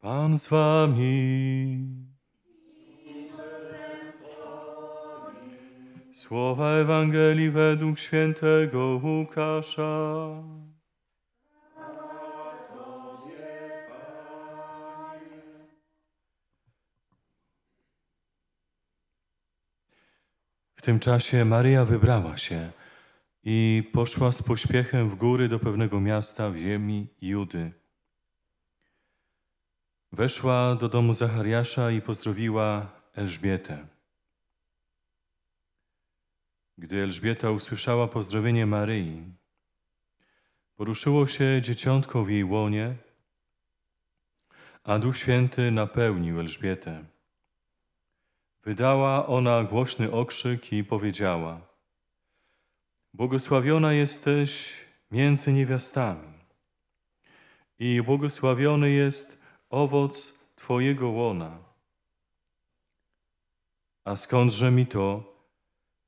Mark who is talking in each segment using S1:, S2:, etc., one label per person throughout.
S1: Pan z wami. Słowa Ewangelii według świętego Łukasza. W tym czasie Maria wybrała się i poszła z pośpiechem w góry do pewnego miasta w ziemi Judy Weszła do domu Zachariasza i pozdrowiła Elżbietę. Gdy Elżbieta usłyszała pozdrowienie Maryi, poruszyło się dzieciątko w jej łonie, a Duch Święty napełnił Elżbietę. Wydała ona głośny okrzyk i powiedziała: Błogosławiona jesteś między niewiastami i błogosławiony jest owoc Twojego łona. A skądże mi to,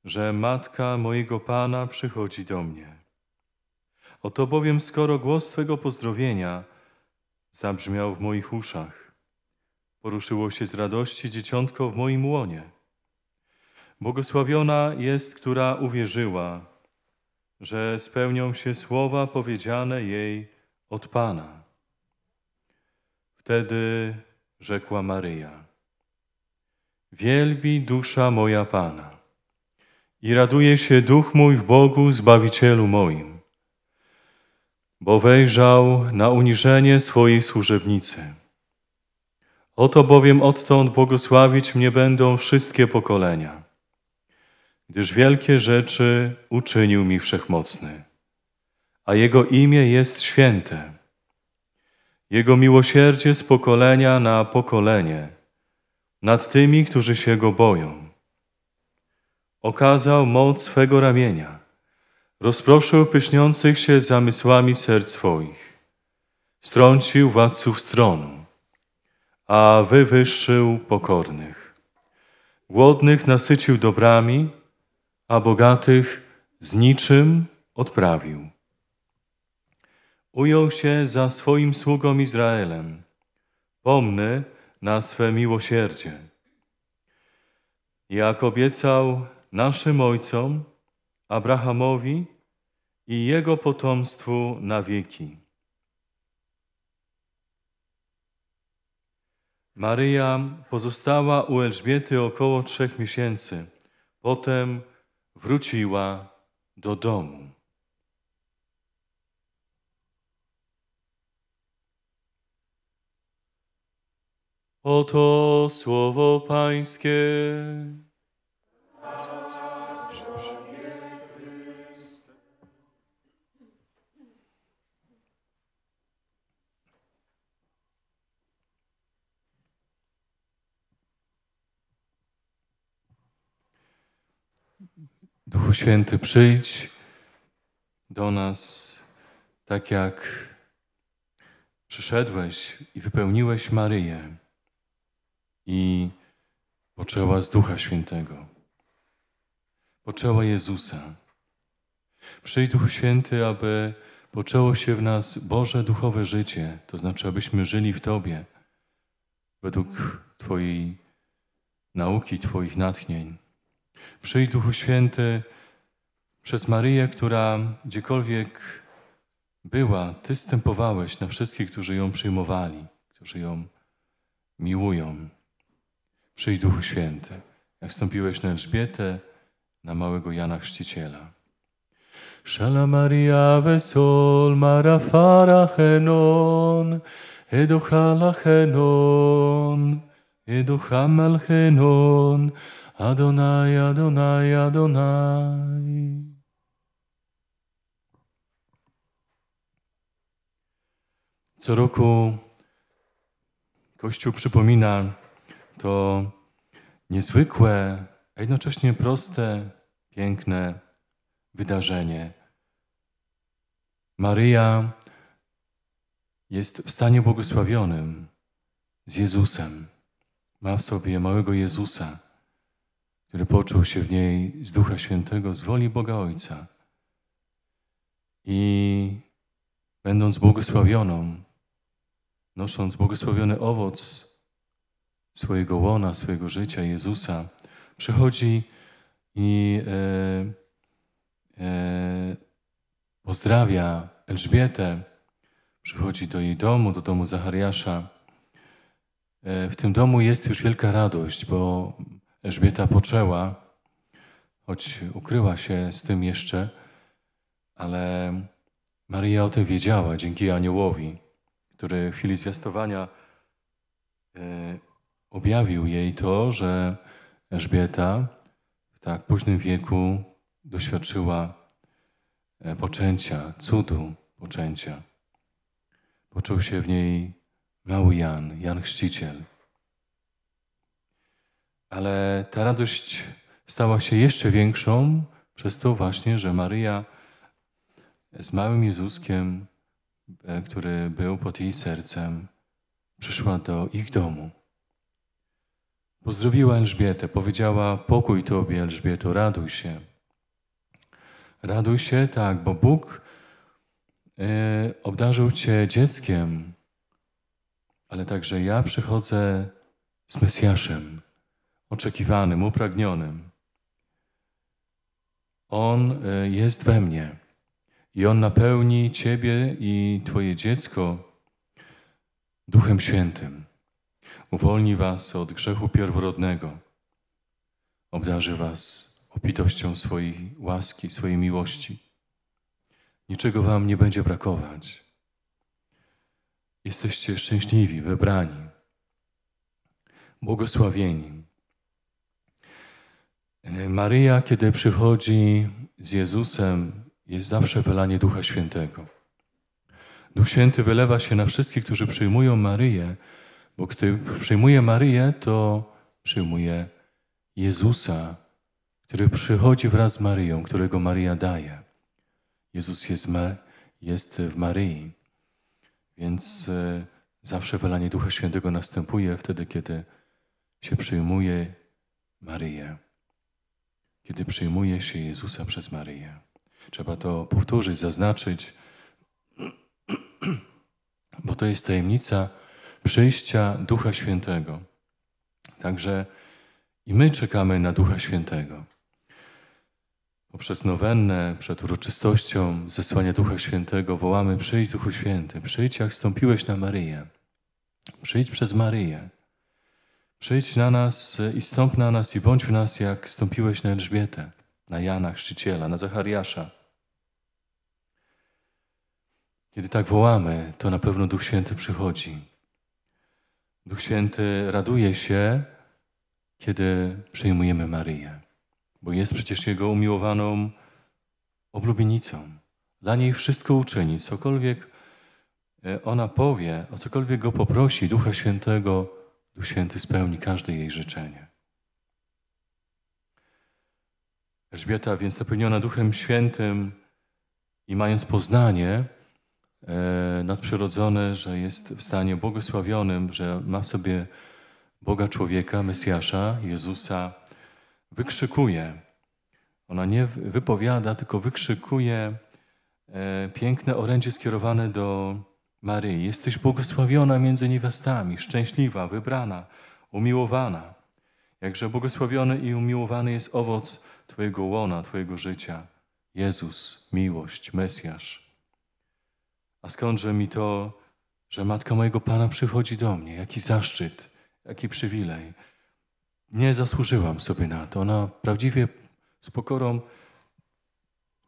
S1: że matka mojego Pana przychodzi do mnie? Oto bowiem, skoro głos Twego pozdrowienia zabrzmiał w moich uszach, poruszyło się z radości dzieciątko w moim łonie. Błogosławiona jest, która uwierzyła, że spełnią się słowa powiedziane jej od Pana. Wtedy rzekła Maryja: Wielbi dusza moja Pana i raduje się duch mój w Bogu, zbawicielu moim, bo wejrzał na uniżenie swojej służebnicy. Oto bowiem odtąd błogosławić mnie będą wszystkie pokolenia, gdyż wielkie rzeczy uczynił mi wszechmocny, a jego imię jest święte. Jego miłosierdzie z pokolenia na pokolenie, nad tymi, którzy się Go boją. Okazał moc swego ramienia, rozproszył pyszniących się zamysłami serc swoich, strącił władców stronu, a wywyższył pokornych. Głodnych nasycił dobrami, a bogatych z niczym odprawił ujął się za swoim sługą Izraelem. Pomny na swe miłosierdzie. Jak obiecał naszym ojcom, Abrahamowi i jego potomstwu na wieki. Maryja pozostała u Elżbiety około trzech miesięcy. Potem wróciła do domu. Oto słowo Pańskie. Duchu Święty, przyjdź do nas tak jak przyszedłeś i wypełniłeś Maryję i poczęła z Ducha Świętego. Poczęła Jezusa. Przyjdź Duchu Święty, aby poczęło się w nas Boże duchowe życie, to znaczy, abyśmy żyli w Tobie, według Twojej nauki, Twoich natchnień. Przyjdź Duchu Święty przez Maryję, która gdziekolwiek była, Ty stępowałeś na wszystkich, którzy ją przyjmowali, którzy ją miłują. Przyjdź Duchu Święty, jak stąpiłeś na Elżbietę, na małego Jana Chrzciciela. Szala Maria Wesol, Mara henon, edochala henon, edochamal henon, Adonai, Adonai, Adonai. Co roku Kościół przypomina to niezwykłe, a jednocześnie proste, piękne wydarzenie. Maryja jest w stanie błogosławionym z Jezusem. Ma w sobie małego Jezusa, który poczuł się w niej z Ducha Świętego, z woli Boga Ojca. I będąc błogosławioną, nosząc błogosławiony owoc swojego łona, swojego życia, Jezusa, przychodzi i e, e, pozdrawia Elżbietę, przychodzi do jej domu, do domu Zachariasza. E, w tym domu jest już wielka radość, bo Elżbieta poczęła, choć ukryła się z tym jeszcze, ale Maria o tym wiedziała dzięki aniołowi, który w chwili zwiastowania objawił jej to, że Elżbieta w tak późnym wieku doświadczyła e, poczęcia, cudu poczęcia. Poczuł się w niej mały Jan, Jan Chrzciciel. Ale ta radość stała się jeszcze większą przez to właśnie, że Maryja z małym Jezuskiem, e, który był pod jej sercem, przyszła do ich domu. Pozdrowiła Elżbietę, powiedziała: Pokój tobie, Elżbieto, raduj się. Raduj się, tak, bo Bóg e, obdarzył cię dzieckiem, ale także ja przychodzę z Mesjaszem, oczekiwanym, upragnionym. On e, jest we mnie i On napełni Ciebie i Twoje dziecko Duchem Świętym uwolni was od grzechu pierworodnego, obdarzy was opitością swojej łaski, swojej miłości. Niczego wam nie będzie brakować. Jesteście szczęśliwi, wybrani, błogosławieni. E, Maryja, kiedy przychodzi z Jezusem, jest zawsze wylanie Ducha Świętego. Duch Święty wylewa się na wszystkich, którzy przyjmują Maryję, bo gdy przyjmuje Maryję, to przyjmuje Jezusa, który przychodzi wraz z Maryją, którego Maryja daje. Jezus jest, jest w Maryi, więc e, zawsze wylanie Ducha Świętego następuje wtedy, kiedy się przyjmuje Maryję, kiedy przyjmuje się Jezusa przez Maryję. Trzeba to powtórzyć, zaznaczyć, bo to jest tajemnica, przyjścia Ducha Świętego. Także i my czekamy na Ducha Świętego. Poprzez nowennę, przed uroczystością zesłania Ducha Świętego wołamy przyjdź Duchu Święty, przyjdź jak stąpiłeś na Maryję. Przyjdź przez Maryję. Przyjdź na nas i stąp na nas i bądź w nas jak stąpiłeś na Elżbietę, na Jana Chrzciciela, na Zachariasza. Kiedy tak wołamy, to na pewno Duch Święty przychodzi. Duch Święty raduje się, kiedy przyjmujemy Maryję, bo jest przecież Jego umiłowaną oblubienicą. Dla niej wszystko uczyni, cokolwiek e, ona powie, o cokolwiek go poprosi Ducha Świętego, Duch Święty spełni każde jej życzenie. Elżbieta, więc napełniona Duchem Świętym i mając poznanie, E, nadprzyrodzone, że jest w stanie błogosławionym, że ma w sobie Boga człowieka, Mesjasza, Jezusa, wykrzykuje. Ona nie wypowiada, tylko wykrzykuje e, piękne orędzie skierowane do Maryi. Jesteś błogosławiona między niewiastami, szczęśliwa, wybrana, umiłowana. Jakże błogosławiony i umiłowany jest owoc Twojego łona, Twojego życia. Jezus, miłość, Mesjasz. A skądże mi to, że matka mojego Pana przychodzi do mnie? Jaki zaszczyt, jaki przywilej. Nie zasłużyłam sobie na to. Ona prawdziwie z pokorą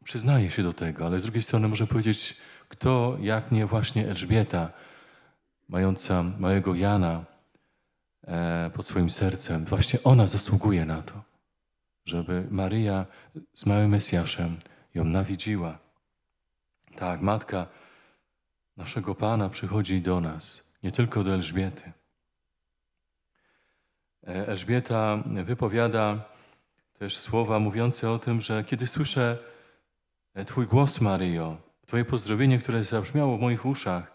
S1: przyznaje się do tego, ale z drugiej strony może powiedzieć, kto jak nie właśnie Elżbieta, mająca małego Jana e, pod swoim sercem, właśnie ona zasługuje na to, żeby Maryja z małym Mesjaszem ją nawiedziła. Tak, matka naszego Pana przychodzi do nas, nie tylko do Elżbiety. E, Elżbieta wypowiada też słowa mówiące o tym, że kiedy słyszę e, Twój głos, Maryjo, Twoje pozdrowienie, które zabrzmiało w moich uszach,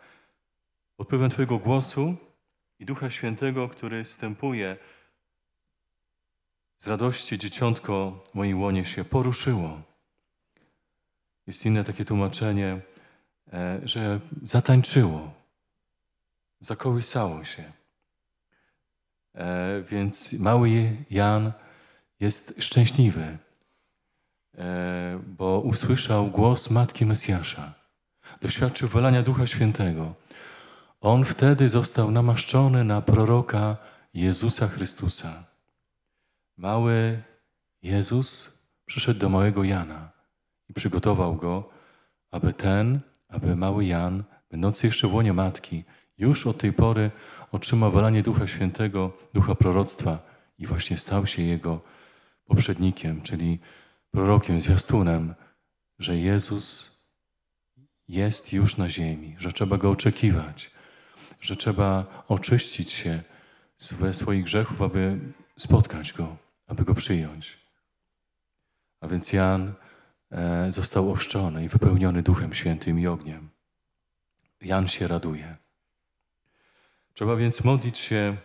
S1: pod wpływem Twojego głosu i Ducha Świętego, który stępuje, z radości dzieciątko w mojej łonie się poruszyło. Jest inne takie tłumaczenie, E, że zatańczyło, zakołysało się. E, więc mały Jan jest szczęśliwy, e, bo usłyszał głos Matki Mesjasza. Doświadczył wolania Ducha Świętego. On wtedy został namaszczony na proroka Jezusa Chrystusa. Mały Jezus przyszedł do małego Jana i przygotował go, aby ten aby mały Jan, będący jeszcze w łonie matki, już od tej pory otrzymał wylanie Ducha Świętego, Ducha Proroctwa i właśnie stał się jego poprzednikiem, czyli prorokiem, zwiastunem, że Jezus jest już na ziemi, że trzeba Go oczekiwać, że trzeba oczyścić się ze swoich grzechów, aby spotkać Go, aby Go przyjąć. A więc Jan E, został oszczony i wypełniony Duchem Świętym i ogniem. Jan się raduje. Trzeba więc modlić się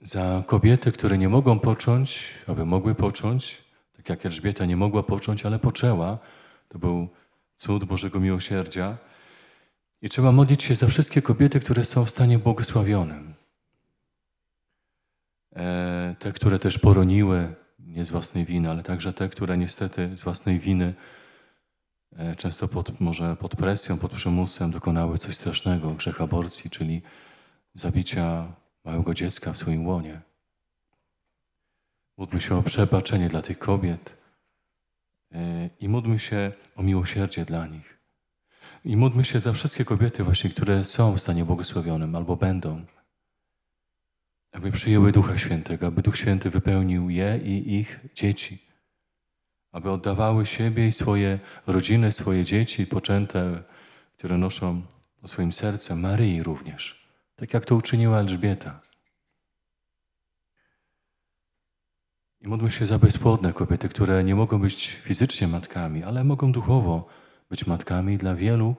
S1: za kobiety, które nie mogą począć, aby mogły począć, tak jak Elżbieta nie mogła począć, ale poczęła. To był cud Bożego Miłosierdzia. I trzeba modlić się za wszystkie kobiety, które są w stanie błogosławionym. E, te, które też poroniły, nie z własnej winy, ale także te, które niestety z własnej winy, e, często pod, może pod presją, pod przymusem, dokonały coś strasznego, grzech aborcji, czyli zabicia małego dziecka w swoim łonie. Módlmy się o przebaczenie dla tych kobiet e, i módlmy się o miłosierdzie dla nich. I módlmy się za wszystkie kobiety właśnie, które są w stanie błogosławionym albo będą aby przyjęły Ducha Świętego, aby Duch Święty wypełnił je i ich dzieci, aby oddawały siebie i swoje rodziny, swoje dzieci poczęte, które noszą po swoim sercu, Maryi również, tak jak to uczyniła Elżbieta. I modlę się za bezpłodne kobiety, które nie mogą być fizycznie matkami, ale mogą duchowo być matkami dla wielu,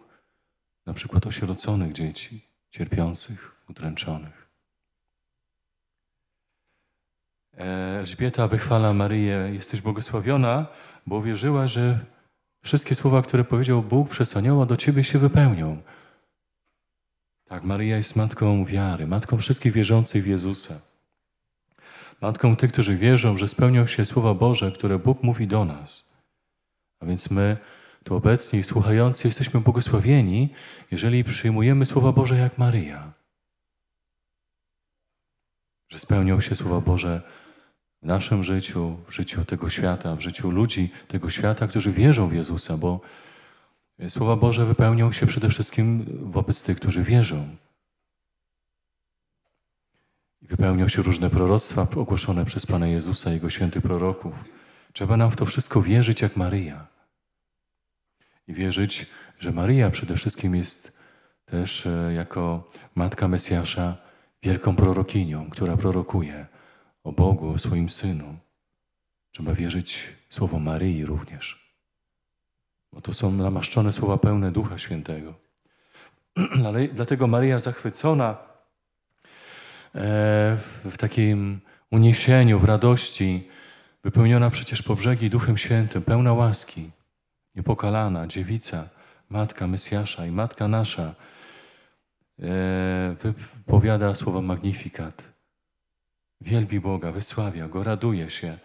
S1: na przykład osieroconych dzieci, cierpiących, udręczonych. E, Elżbieta wychwala Maryję, jesteś błogosławiona, bo wierzyła, że wszystkie słowa, które powiedział Bóg przez anioła, do ciebie się wypełnią. Tak, Maryja jest matką wiary, matką wszystkich wierzących w Jezusa. Matką tych, którzy wierzą, że spełnią się słowa Boże, które Bóg mówi do nas. A więc my tu obecni, słuchający, jesteśmy błogosławieni, jeżeli przyjmujemy słowa Boże jak Maryja. Że spełnią się słowa Boże, w naszym życiu, w życiu tego świata, w życiu ludzi tego świata, którzy wierzą w Jezusa, bo Słowa Boże wypełnią się przede wszystkim wobec tych, którzy wierzą. Wypełnią się różne proroctwa ogłoszone przez Pana Jezusa i Jego świętych proroków. Trzeba nam w to wszystko wierzyć jak Maryja. I wierzyć, że Maryja przede wszystkim jest też e, jako matka Mesjasza wielką prorokinią, która prorokuje o Bogu, o swoim Synu, trzeba wierzyć słowo Maryi również. Bo to są namaszczone słowa pełne Ducha Świętego. Ale, dlatego Maryja zachwycona e, w takim uniesieniu, w radości, wypełniona przecież po brzegi Duchem Świętym, pełna łaski, niepokalana, dziewica, matka Mesjasza i matka nasza, e, wypowiada słowa magnifikat. Wielbi Boga, wysławia Go, raduje się.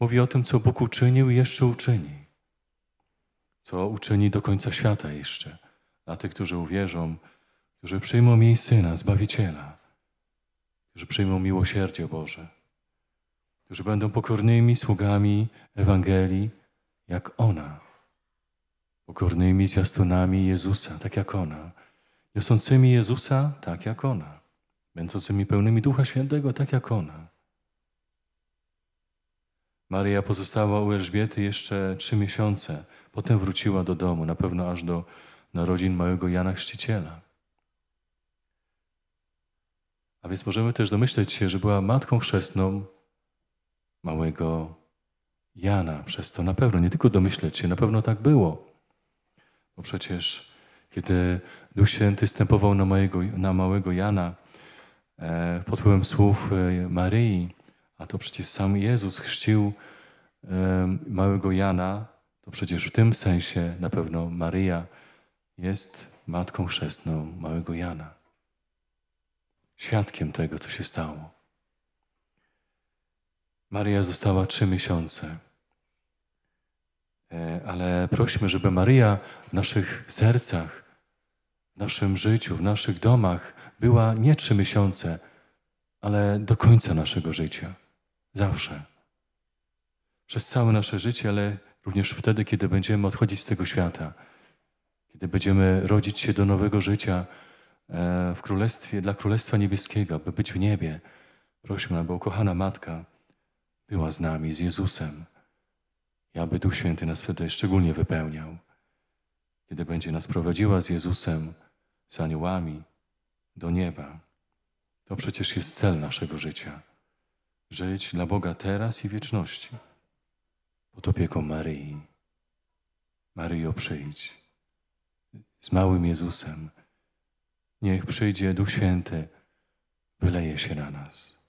S1: Mówi o tym, co Bóg uczynił i jeszcze uczyni. Co uczyni do końca świata jeszcze. Dla tych, którzy uwierzą, którzy przyjmą jej Syna, Zbawiciela. Którzy przyjmą miłosierdzie Boże. Którzy będą pokornymi sługami Ewangelii, jak ona. Pokornymi zwiastunami Jezusa, tak jak ona. Niosącymi Jezusa, tak jak ona będącymi pełnymi Ducha Świętego, tak jak ona. Maria pozostała u Elżbiety jeszcze trzy miesiące, potem wróciła do domu, na pewno aż do narodzin małego Jana Chrzciciela. A więc możemy też domyśleć się, że była matką chrzestną małego Jana. Przez to na pewno, nie tylko domyśleć się, na pewno tak było. Bo przecież, kiedy Duch Święty stępował na, na małego Jana, E, pod wpływem słów e, Maryi, a to przecież sam Jezus chrzcił e, małego Jana, to przecież w tym sensie na pewno Maryja jest matką chrzestną małego Jana. Świadkiem tego, co się stało. Maryja została trzy miesiące. Ale prośmy, żeby Maryja w naszych sercach, w naszym życiu, w naszych domach, była nie trzy miesiące, ale do końca naszego życia. Zawsze. Przez całe nasze życie, ale również wtedy, kiedy będziemy odchodzić z tego świata, kiedy będziemy rodzić się do nowego życia e, w królestwie, dla Królestwa Niebieskiego, by być w niebie. Prośmy, aby ukochana Matka była z nami, z Jezusem. I aby Duch Święty nas wtedy szczególnie wypełniał. Kiedy będzie nas prowadziła z Jezusem, z aniołami, do nieba. To przecież jest cel naszego życia. Żyć dla Boga teraz i wieczności. Pod opieką Maryi. Maryjo, przyjdź. Z małym Jezusem. Niech przyjdzie Duch Święty, wyleje się na nas.